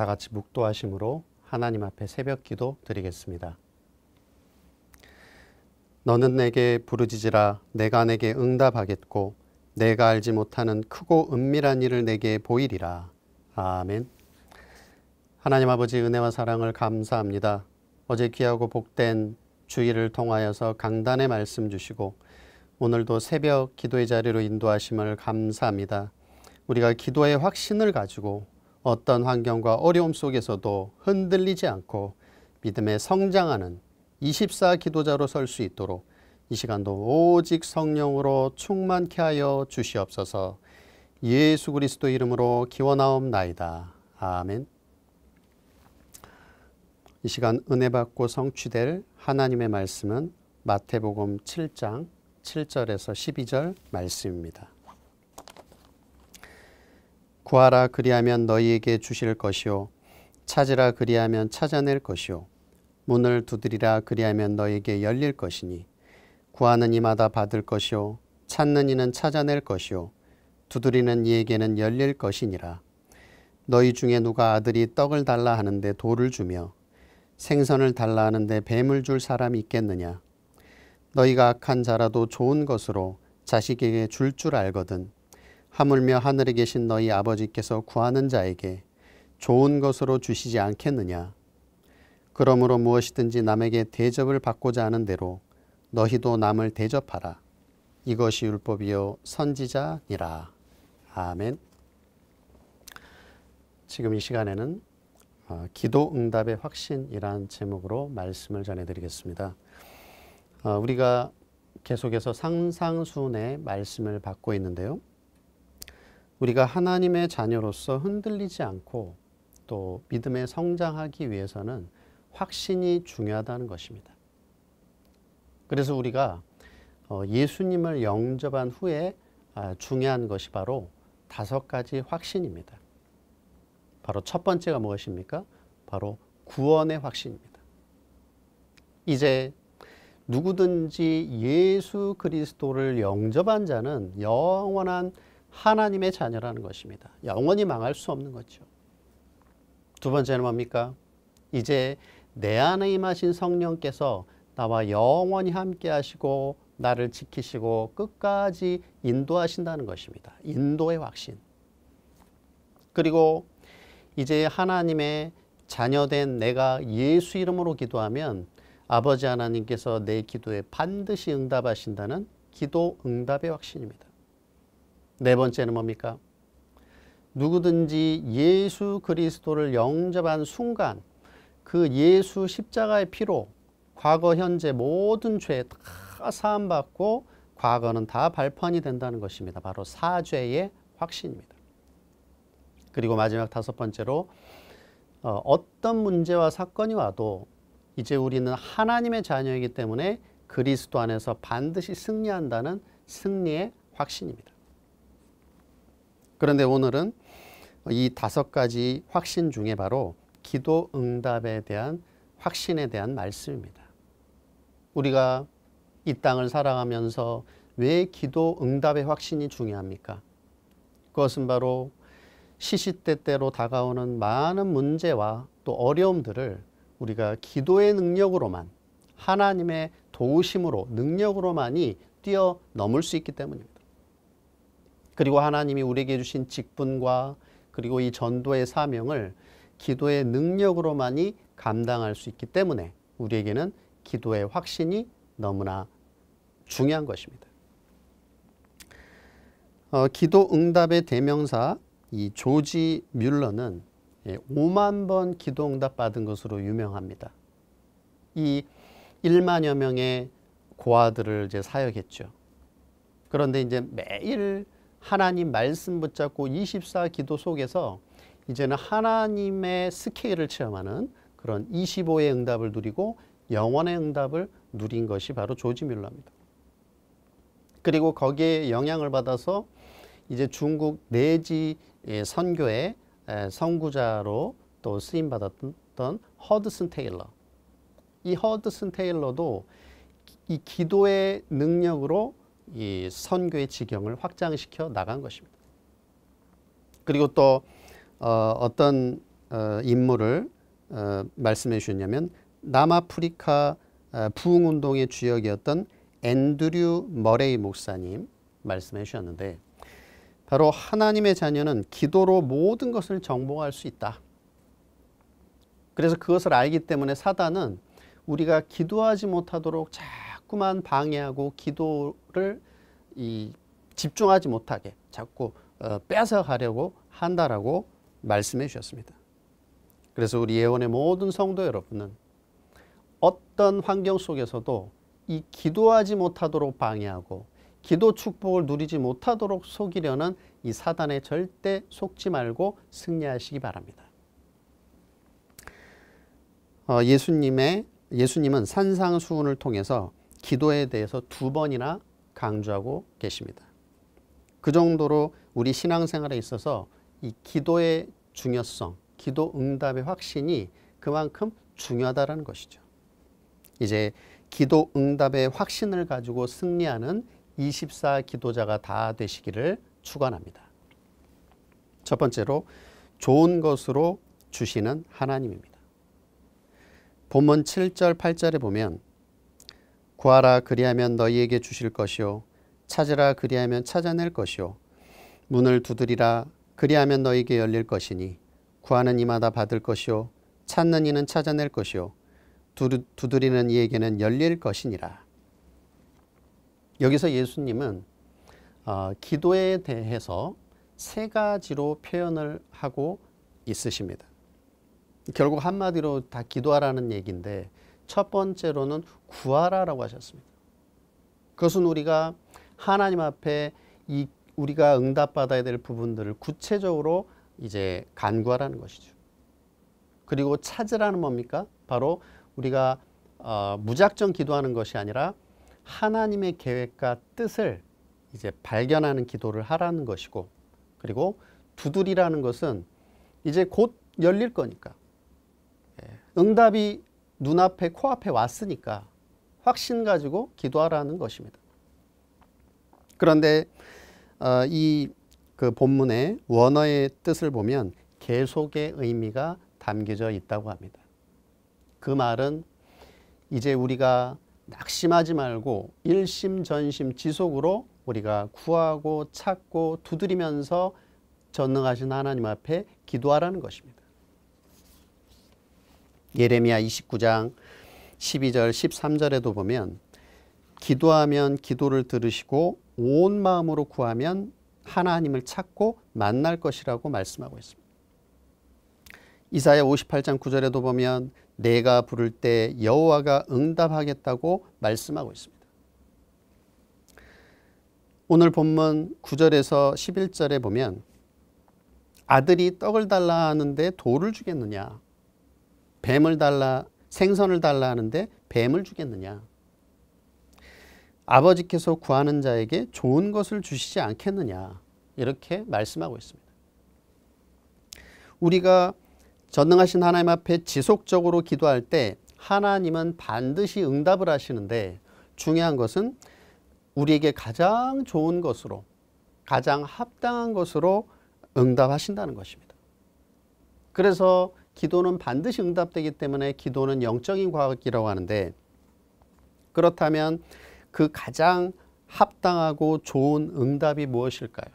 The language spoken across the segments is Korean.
다 같이 묵도하심으로 하나님 앞에 새벽 기도 드리겠습니다. 너는 내게 부르짖으라 내가 내게 응답하겠고 내가 알지 못하는 크고 은밀한 일을 내게 보이리라. 아멘. 하나님 아버지 은혜와 사랑을 감사합니다. 어제 귀하고 복된 주일을 통하여서 강단의 말씀 주시고 오늘도 새벽 기도의 자리로 인도하심을 감사합니다. 우리가 기도의 확신을 가지고 어떤 환경과 어려움 속에서도 흔들리지 않고 믿음에 성장하는 24 기도자로 설 수 있도록 이 시간도 오직 성령으로 충만케 하여 주시옵소서 예수 그리스도 이름으로 기원하옵나이다. 아멘. 이 시간 은혜 받고 성취될 하나님의 말씀은 마태복음 7장 7절에서 12절 말씀입니다. 구하라 그리하면 너희에게 주실 것이요 찾으라 그리하면 찾아낼 것이요 문을 두드리라 그리하면 너희에게 열릴 것이니 구하는 이마다 받을 것이요 찾는 이는 찾아낼 것이요 두드리는 이에게는 열릴 것이니라 너희 중에 누가 아들이 떡을 달라 하는데 돌을 주며 생선을 달라 하는데 뱀을 줄 사람이 있겠느냐 너희가 악한 자라도 좋은 것으로 자식에게 줄줄 줄 알거든 하물며 하늘에 계신 너희 아버지께서 구하는 자에게 좋은 것으로 주시지 않겠느냐. 그러므로 무엇이든지 남에게 대접을 받고자 하는 대로 너희도 남을 대접하라. 이것이 율법이요 선지자니라. 아멘. 지금 이 시간에는 어, 기도 응답의 확신이란 제목으로 말씀을 전해드리겠습니다. 어, 우리가 계속해서 상상순의 말씀을 받고 있는데요. 우리가 하나님의 자녀로서 흔들리지 않고 또 믿음에 성장하기 위해서는 확신이 중요하다는 것입니다. 그래서 우리가 어, 예수님을 영접한 후에 아, 중요한 것이 바로 다섯 가지 확신입니다. 바로 첫 번째가 무엇입니까? 바로 구원의 확신입니다. 이제 누구든지 예수 그리스도를 영접한 자는 영원한 하나님의 자녀라는 것입니다. 영원히 망할 수 없는 거죠. 두 번째는 뭡니까? 이제 내 안에 임하신 성령께서 나와 영원히 함께 하시고 나를 지키시고 끝까지 인도하신다는 것입니다. 인도의 확신. 그리고 이제 하나님의 자녀된 내가 예수 이름으로 기도하면 아버지 하나님께서 내 기도에 반드시 응답하신다는 기도 응답의 확신입니다. 네 번째는 뭡니까? 누구든지 예수 그리스도를 영접한 순간 그 예수 십자가의 피로 과거 현재 모든 죄다 사함받고 과거는 다 발판이 된다는 것입니다. 바로 사죄의 확신입니다. 그리고 마지막 다섯 번째로 어, 어떤 문제와 사건이 와도 이제 우리는 하나님의 자녀이기 때문에 그리스도 안에서 반드시 승리한다는 승리의 확신입니다. 그런데 오늘은 이 다섯 가지 확신 중에 바로 기도 응답에 대한 확신에 대한 말씀입니다. 우리가 이 땅을 살아가면서 왜 기도 응답의 확신이 중요합니까? 그것은 바로 시시때때로 다가오는 많은 문제와 또 어려움들을 우리가 기도의 능력으로만 하나님의 도우심으로 능력으로만이 뛰어넘을 수 있기 때문입니다. 그리고 하나님이 우리에게 주신 직분과 그리고 이 전도의 사명을 기도의 능력으로만이 감당할 수 있기 때문에 우리에게는 기도의 확신이 너무나 중요한 것입니다. 어, 기도 응답의 대명사 이 조지 뮬러는 5만 예, 번 기도 응답 받은 것으로 유명합니다. 이 1만여 명의 고아들을 이제 사역했죠. 그런데 이제 매일 하나님 말씀 붙잡고 24기도 속에서 이제는 하나님의 스케일을 체험하는 그런 25의 응답을 누리고 영원의 응답을 누린 것이 바로 조지 뮬러입니다 그리고 거기에 영향을 받아서 이제 중국 내지 예, 선교의 선구자로 또 쓰임받았던 허드슨 테일러. 이 허드슨 테일러도 이 기도의 능력으로 이 선교의 지경을 확장시켜 나간 것입니다. 그리고 또 어, 떤 어, 인물을 어, 말씀해 주셨냐면 남아프리카 어, 부흥운동의 주역이었던 앤드류 머레이 목사님 말씀해 주셨는데 바로 하나님의 자녀는 기도로 모든 것을 정복할 수 있다. 그래서 그것을 알기 때문에 사단은 우리가 기도하지 못하도록 잘 자꾸만 방해하고 기도를 이 집중하지 못하게 자꾸 어, 뺏어가려고 한다라고 말씀해 주셨습니다. 그래서 우리 예원의 모든 성도 여러분은 어떤 환경 속에서도 이 기도하지 못하도록 방해하고 기도 축복을 누리지 못하도록 속이려는 이 사단에 절대 속지 말고 승리하시기 바랍니다. 어, 예수님의 예수님은 산상수훈을 통해서 기도에 대해서 두 번이나 강조하고 계십니다. 그 정도로 우리 신앙생활에 있어서 이 기도의 중요성, 기도 응답의 확신이 그만큼 중요하다라는 것이죠. 이제 기도 응답의 확신을 가지고 승리하는 24 기도자가 다 되시기를 축원합니다. 첫 번째로 좋은 것으로 주시는 하나님입니다. 본문 7절 8절에 보면 구하라 그리하면 너희에게 주실 것이요 찾으라 그리하면 찾아낼 것이요 문을 두드리라 그리하면 너희에게 열릴 것이니 구하는 이마다 받을 것이요 찾는 이는 찾아낼 것이요 두드리는 이에게는 열릴 것이니라. 여기서 예수님은 어, 기도에 대해서 세 가지로 표현을 하고 있으십니다. 결국 한마디로 다 기도하라는 얘기인데 첫 번째로는 구하라라고 하셨습니다. 그것은 우리가 하나님 앞에 이 우리가 응답받아야 될 부분들을 구체적으로 이제 간구하라는 것이죠. 그리고 찾으라는 뭡니까? 바로 우리가 어, 무작정 기도하는 것이 아니라 하나님의 계획과 뜻을 이제 발견하는 기도를 하라는 것이고 그리고 두드리라는 것은 이제 곧 열릴 거니까 예, 응답이 눈앞에 코앞에 왔으니까 확신 가지고 기도하라는 것입니다. 그런데 어, 이그 본문의 원어의 뜻을 보면 계속의 의미가 담겨져 있다고 합니다. 그 말은 이제 우리가 낙심하지 말고 일심전심 지속으로 우리가 구하고 찾고 두드리면서 전능하신 하나님 앞에 기도하라는 것입니다. 예레미야 29장 12절 13절에도 보면 기도하면 기도를 들으시고 온 마음으로 구하면 하나님을 찾고 만날 것이라고 말씀하고 있습니다. 이사야 58장 9절에도 보면 내가 부를 때 여호와가 응답하겠다고 말씀하고 있습니다. 오늘 본문 9절에서 11절에 보면 아들이 떡을 달라 하는데 돌을 주겠느냐 뱀을 달라 생선을 달라 하는데 뱀을 주겠느냐 아버지께서 구하는 자에게 좋은 것을 주시지 않겠느냐 이렇게 말씀하고 있습니다. 우리가 전능하신 하나님 앞에 지속적으로 기도할 때 하나님은 반드시 응답을 하시는데 중요한 것은 우리에게 가장 좋은 것으로 가장 합당한 것으로 응답하신다는 것입니다. 그래서 기도는 반드시 응답되기 때문에 기도는 영적인 과학이라고 하는데 그렇다면 그 가장 합당하고 좋은 응답이 무엇일까요?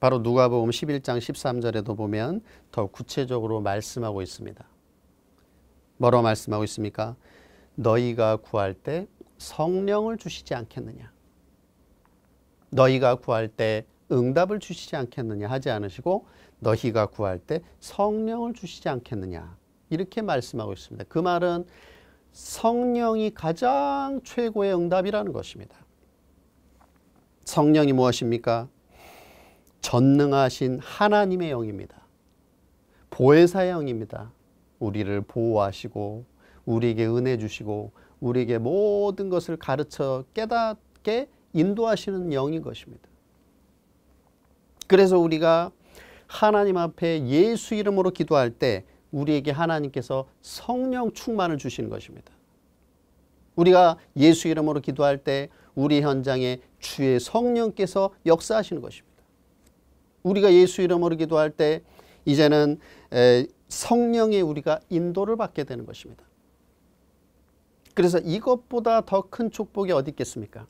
바로 누가복음 11장 13절에도 보면 더 구체적으로 말씀하고 있습니다. 뭐로 말씀하고 있습니까? 너희가 구할 때 성령을 주시지 않겠느냐? 너희가 구할 때 응답을 주시지 않겠느냐 하지 않으시고 너희가 구할 때 성령을 주시지 않겠느냐 이렇게 말씀하고 있습니다. 그 말은 성령이 가장 최고의 응답이라는 것입니다. 성령이 무엇입니까? 전능하신 하나님의 영입니다. 보혜사의 영입니다. 우리를 보호하시고 우리에게 은혜 주시고 우리에게 모든 것을 가르쳐 깨닫게 인도하시는 영인 것입니다. 그래서 우리가 하나님 앞에 예수 이름으로 기도할 때 우리에게 하나님께서 성령 충만을 주시는 것입니다. 우리가 예수 이름으로 기도할 때 우리 현장에 주의 성령께서 역사하시는 것입니다. 우리가 예수 이름으로 기도할 때 이제는 성령의 우리가 인도를 받게 되는 것입니다. 그래서 이것보다 더 큰 축복이 어디 있겠습니까?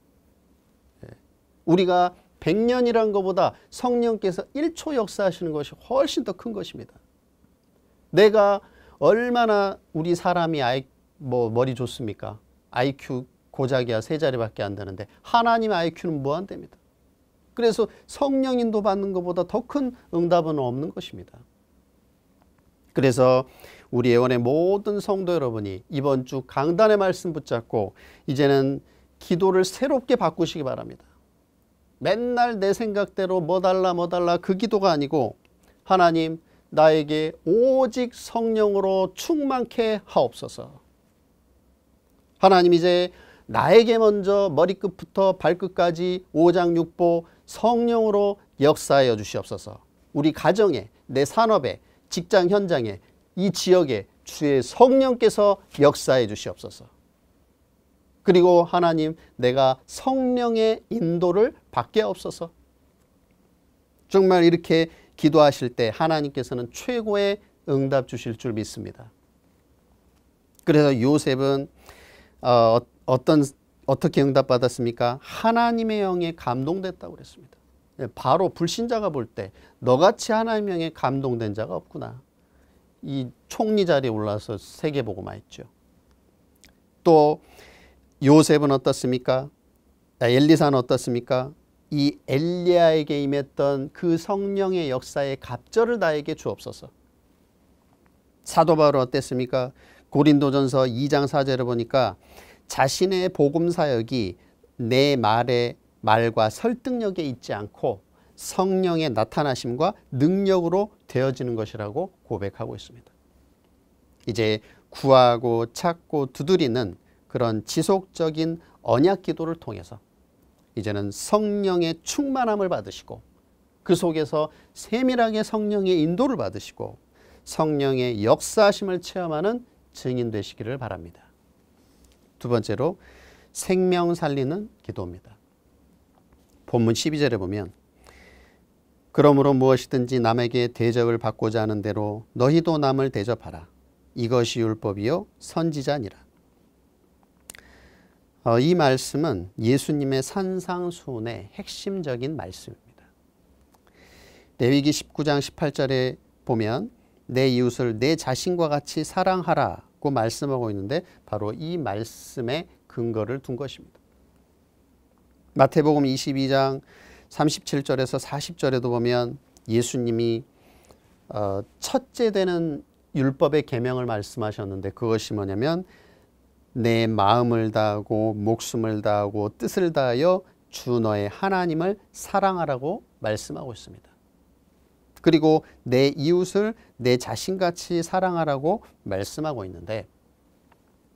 우리가 100년이란 것보다 성령께서 1초 역사하시는 것이 훨씬 더 큰 것입니다. 내가 얼마나 우리 사람이 아이, 뭐 머리 좋습니까? IQ 고작이야 세 자리밖에 안 되는데 하나님 IQ는 무한대입니다. 뭐 그래서 성령 인도 받는 것보다 더 큰 응답은 없는 것입니다. 그래서 우리 예원의 모든 성도 여러분이 이번 주 강단의 말씀 붙잡고 이제는 기도를 새롭게 바꾸시기 바랍니다. 맨날 내 생각대로 뭐 달라 뭐 달라 그 기도가 아니고 하나님 나에게 오직 성령으로 충만케 하옵소서. 하나님 이제 나에게 먼저 머리끝부터 발끝까지 오장육보 성령으로 역사하여 주시옵소서. 우리 가정에, 내 산업에, 직장 현장에, 이 지역에 주의 성령께서 역사해 주시옵소서. 그리고 하나님 내가 성령의 인도를 받게 없어서 정말 이렇게 기도하실 때 하나님께서는 최고의 응답 주실 줄 믿습니다. 그래서 요셉은 어, 어떤 어떻게 응답받았습니까? 하나님의 영에 감동됐다고 그랬습니다. 예, 바로 불신자가 볼 때 너같이 하나님의 영에 감동된 자가 없구나. 이 총리 자리에 올라서 세계 보고만 했죠. 또 요셉은 어떻습니까? 아, 엘리사는 어떻습니까? 이 엘리야에게 임했던 그 성령의 역사의 갑절을 나에게 주옵소서. 사도 바울은 어땠습니까? 고린도전서 2장 4절을 보니까 자신의 복음 사역이 내 말의 말과 설득력에 있지 않고 성령의 나타나심과 능력으로 되어지는 것이라고 고백하고 있습니다. 이제 구하고 찾고 두드리는 그런 지속적인 언약 기도를 통해서 이제는 성령의 충만함을 받으시고 그 속에서 세밀하게 성령의 인도를 받으시고 성령의 역사심을 체험하는 증인 되시기를 바랍니다. 두 번째로 생명 살리는 기도입니다. 본문 12절에 보면 그러므로 무엇이든지 남에게 대접을 받고자 하는 대로 너희도 남을 대접하라. 이것이 율법이요 선지자니라. 어, 이 말씀은 예수님의 산상수훈의 핵심적인 말씀입니다. 레위기 19장 18절에 보면 내 이웃을 내 자신과 같이 사랑하라고 말씀하고 있는데 바로 이 말씀에 근거를 둔 것입니다. 마태복음 22장 37절에서 40절에도 보면 예수님이 어, 첫째 되는 율법의 계명을 말씀하셨는데 그것이 뭐냐면 내 마음을 다하고 목숨을 다하고 뜻을 다하여 주 너의 하나님을 사랑하라고 말씀하고 있습니다. 그리고 내 이웃을 내 자신같이 사랑하라고 말씀하고 있는데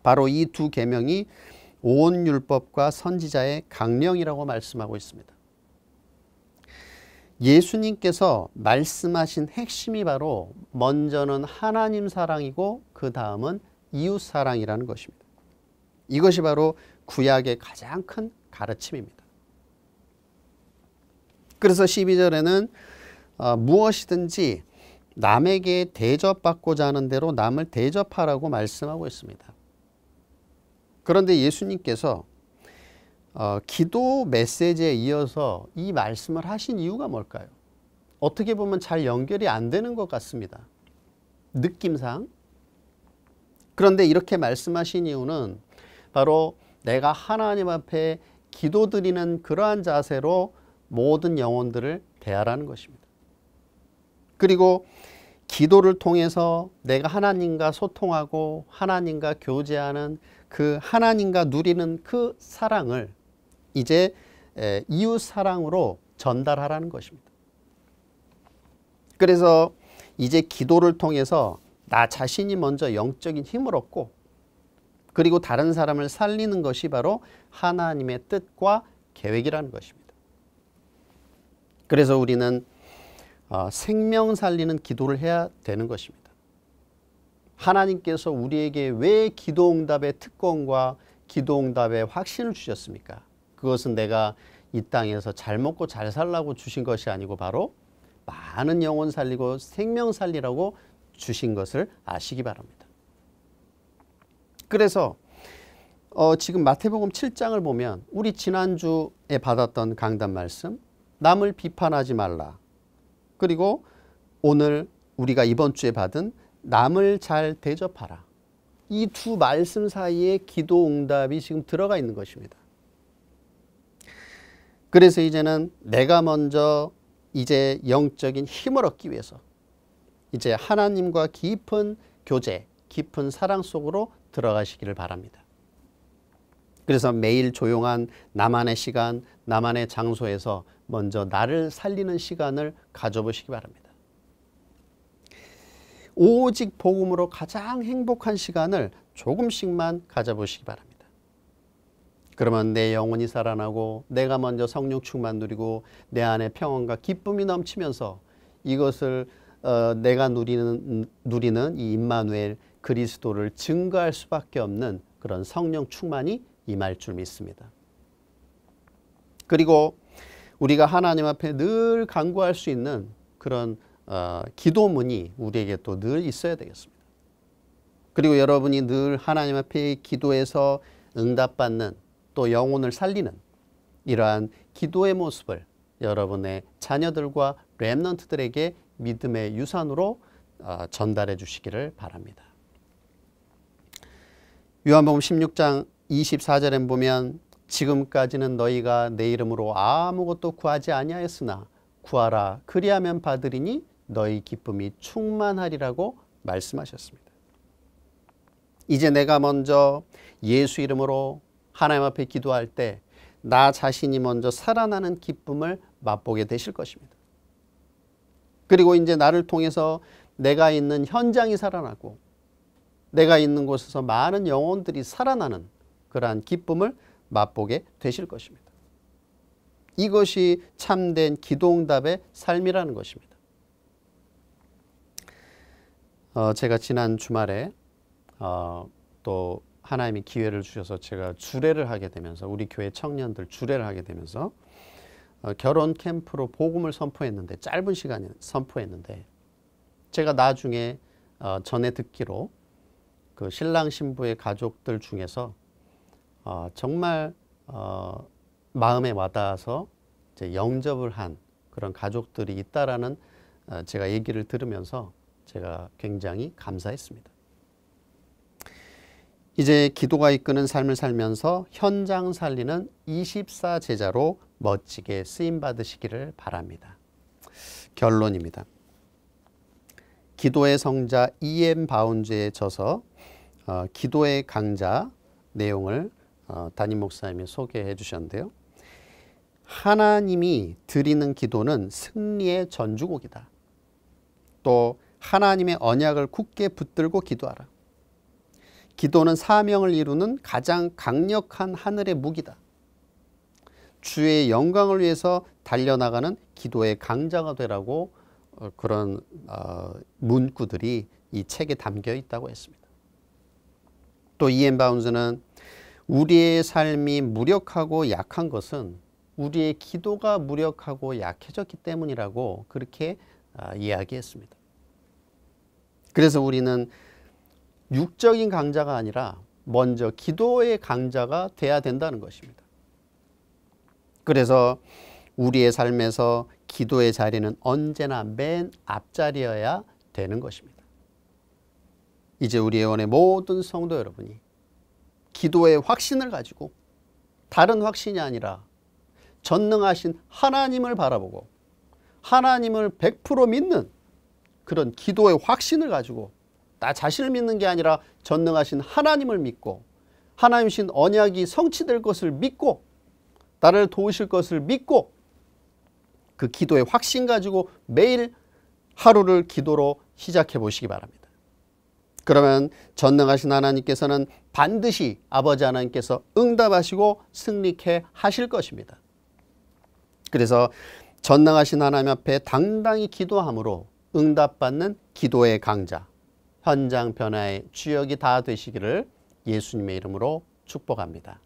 바로 이두 계명이 온 율법과 선지자의 강령이라고 말씀하고 있습니다. 예수님께서 말씀하신 핵심이 바로 먼저는 하나님 사랑이고 그 다음은 이웃 사랑이라는 것입니다. 이것이 바로 구약의 가장 큰 가르침입니다. 그래서 12절에는 어, 무엇이든지 남에게 대접받고자 하는 대로 남을 대접하라고 말씀하고 있습니다. 그런데 예수님께서 어, 기도 메시지에 이어서 이 말씀을 하신 이유가 뭘까요? 어떻게 보면 잘 연결이 안 되는 것 같습니다. 느낌상. 그런데 이렇게 말씀하신 이유는 바로 내가 하나님 앞에 기도드리는 그러한 자세로 모든 영혼들을 대하라는 것입니다. 그리고 기도를 통해서 내가 하나님과 소통하고 하나님과 교제하는 그 하나님과 누리는 그 사랑을 이제 이웃 사랑으로 전달하라는 것입니다. 그래서 이제 기도를 통해서 나 자신이 먼저 영적인 힘을 얻고 그리고 다른 사람을 살리는 것이 바로 하나님의 뜻과 계획이라는 것입니다. 그래서 우리는 어, 생명 살리는 기도를 해야 되는 것입니다. 하나님께서 우리에게 왜 기도응답의 특권과 기도응답의 확신을 주셨습니까? 그것은 내가 이 땅에서 잘 먹고 잘 살라고 주신 것이 아니고 바로 많은 영혼 살리고 생명 살리라고 주신 것을 아시기 바랍니다. 그래서 어, 지금 마태복음 7장을 보면 우리 지난주에 받았던 강단 말씀 남을 비판하지 말라 그리고 오늘 우리가 이번 주에 받은 남을 잘 대접하라 이 두 말씀 사이에 기도 응답이 지금 들어가 있는 것입니다 그래서 이제는 내가 먼저 이제 영적인 힘을 얻기 위해서 이제 하나님과 깊은 교제 깊은 사랑 속으로 들어가시기를 바랍니다. 그래서 매일 조용한 나만의 시간, 나만의 장소에서 먼저 나를 살리는 시간을 가져보시기 바랍니다. 오직 복음으로 가장 행복한 시간을 조금씩만 가져보시기 바랍니다. 그러면 내 영혼이 살아나고 내가 먼저 성령 충만 누리고 내 안에 평안과 기쁨이 넘치면서 이것을 어, 내가 누리는 누리는 이 임마누엘 그리스도를 증거할 수밖에 없는 그런 성령 충만이 임할 줄 믿습니다. 그리고 우리가 하나님 앞에 늘 간구할 수 있는 그런 어, 기도문이 우리에게 또 늘 있어야 되겠습니다. 그리고 여러분이 늘 하나님 앞에 기도해서 응답받는 또 영혼을 살리는 이러한 기도의 모습을 여러분의 자녀들과 랩런트들에게 믿음의 유산으로 어, 전달해 주시기를 바랍니다. 요한복음 16장 24절에 보면 지금까지는 너희가 내 이름으로 아무것도 구하지 아니하였으나 구하라 그리하면 받으리니 너희 기쁨이 충만하리라고 말씀하셨습니다. 이제 내가 먼저 예수 이름으로 하나님 앞에 기도할 때 나 자신이 먼저 살아나는 기쁨을 맛보게 되실 것입니다. 그리고 이제 나를 통해서 내가 있는 현장이 살아나고 내가 있는 곳에서 많은 영혼들이 살아나는 그러한 기쁨을 맛보게 되실 것입니다. 이것이 참된 기도응답의 삶이라는 것입니다. 어, 제가 지난 주말에 어, 또 하나님이 기회를 주셔서 제가 주례를 하게 되면서 우리 교회 청년들 주례를 하게 되면서 어, 결혼 캠프로 복음을 선포했는데 짧은 시간에 선포했는데 제가 나중에 어, 전에 듣기로 그 신랑 신부의 가족들 중에서 어, 정말 어, 마음에 와닿아서 이제 영접을 한 그런 가족들이 있다라는 어, 제가 얘기를 들으면서 제가 굉장히 감사했습니다. 이제 기도가 이끄는 삶을 살면서 현장 살리는 24 제자로 멋지게 쓰임 받으시기를 바랍니다. 결론입니다. 기도의 성자 E.M. 바운즈에 져서 어, 기도의 강좌 내용을 어, 담임 목사님이 소개해 주셨는데요. 하나님이 드리는 기도는 승리의 전주곡이다. 또 하나님의 언약을 굳게 붙들고 기도하라. 기도는 사명을 이루는 가장 강력한 하늘의 무기다. 주의 영광을 위해서 달려나가는 기도의 강자가 되라고 어, 그런 어, 문구들이 이 책에 담겨 있다고 했습니다. 또 이엔 바운즈는 우리의 삶이 무력하고 약한 것은 우리의 기도가 무력하고 약해졌기 때문이라고 그렇게 아, 이야기했습니다. 그래서 우리는 육적인 강자가 아니라 먼저 기도의 강자가 돼야 된다는 것입니다. 그래서 우리의 삶에서 기도의 자리는 언제나 맨 앞자리여야 되는 것입니다. 이제 우리 예원의 모든 성도 여러분이 기도의 확신을 가지고 다른 확신이 아니라 전능하신 하나님을 바라보고 하나님을 100% 믿는 그런 기도의 확신을 가지고 나 자신을 믿는 게 아니라 전능하신 하나님을 믿고 하나님신 언약이 성취될 것을 믿고 나를 도우실 것을 믿고 그 기도의 확신 가지고 매일 하루를 기도로 시작해 보시기 바랍니다. 그러면 전능하신 하나님께서는 반드시 아버지 하나님께서 응답하시고 승리케 하실 것입니다. 그래서 전능하신 하나님 앞에 당당히 기도함으로 응답받는 기도의 강자, 현장 변화의 주역이 다 되시기를 예수님의 이름으로 축복합니다.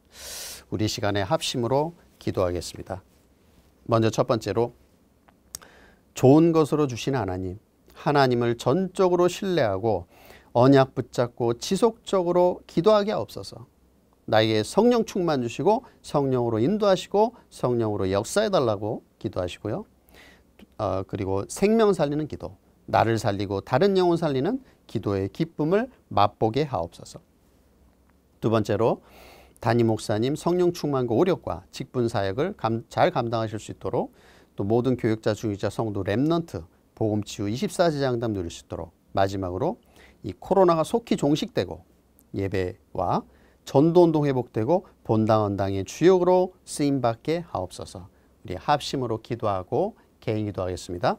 우리 시간에 합심으로 기도하겠습니다. 먼저 첫 번째로 좋은 것으로 주신 하나님, 하나님을 전적으로 신뢰하고 언약 붙잡고 지속적으로 기도하게 하옵소서. 나에게 성령 충만 주시고 성령으로 인도하시고 성령으로 역사해 달라고 기도하시고요. 어, 그리고 생명 살리는 기도, 나를 살리고 다른 영혼 살리는 기도의 기쁨을 맛보게 하옵소서. 두 번째로 단임 목사님 성령 충만과 오력과 직분 사역을 감, 잘 감당하실 수 있도록 또 모든 교육자 중위자 성도 렘넌트 보험치유 24시 장담 누릴 수 있도록 마지막으로 이 코로나가 속히 종식되고 예배와 전도운동 회복되고 본당원당의 주역으로 쓰임받게 하옵소서 우리 합심으로 기도하고 개인 기도하겠습니다.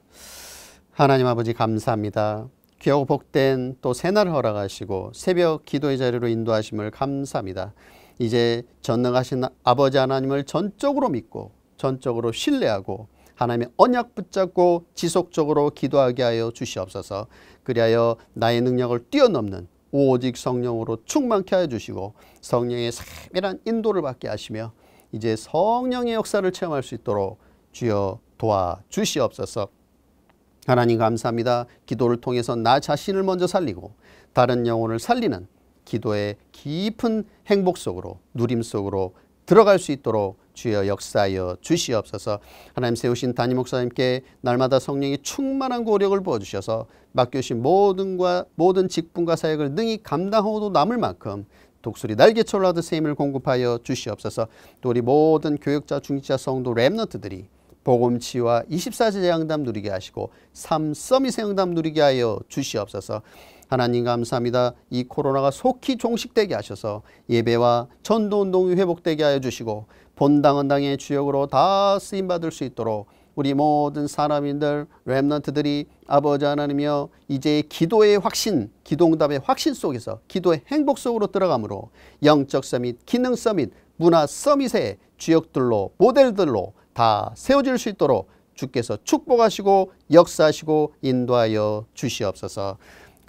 하나님 아버지 감사합니다. 귀하고 복된 또 새날을 허락하시고 새벽 기도의 자리로 인도하심을 감사합니다. 이제 전능하신 아버지 하나님을 전적으로 믿고 전적으로 신뢰하고 하나님의 언약 붙잡고 지속적으로 기도하게 하여 주시옵소서. 그리하여 나의 능력을 뛰어넘는 오직 성령으로 충만케 하여 주시고 성령의 세밀한 인도를 받게 하시며 이제 성령의 역사를 체험할 수 있도록 주여 도와 주시옵소서. 하나님 감사합니다. 기도를 통해서 나 자신을 먼저 살리고 다른 영혼을 살리는 기도의 깊은 행복 속으로 누림 속으로 들어갈 수 있도록 주여 역사여 주시옵소서 하나님 세우신 담임 목사님께 날마다 성령이 충만한 고력을 부어주셔서 맡겨주신 모든, 과, 모든 직분과 사역을 능히 감당하고도 남을 만큼 독수리 날개처럼 하 세임을 공급하여 주시옵소서 또 우리 모든 교역자 중직자 성도 랩너트들이 복음치와 24제 영담 누리게 하시고 삼 서밋의 영담 누리게 하여 주시옵소서 하나님 감사합니다. 이 코로나가 속히 종식되게 하셔서 예배와 전도운동이 회복되게 하여 주시고 본당헌당의 주역으로 다 쓰임받을 수 있도록 우리 모든 사람인들 렘넌트들이 아버지 하나님이여 이제 기도의 확신 기도답의 확신 속에서 기도의 행복 속으로 들어가므로 영적 서밋 기능 서밋 문화 서밋의 주역들로 모델들로 다 세워질 수 있도록 주께서 축복하시고 역사하시고 인도하여 주시옵소서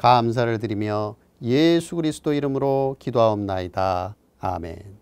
감사를 드리며 예수 그리스도 이름으로 기도하옵나이다. 아멘.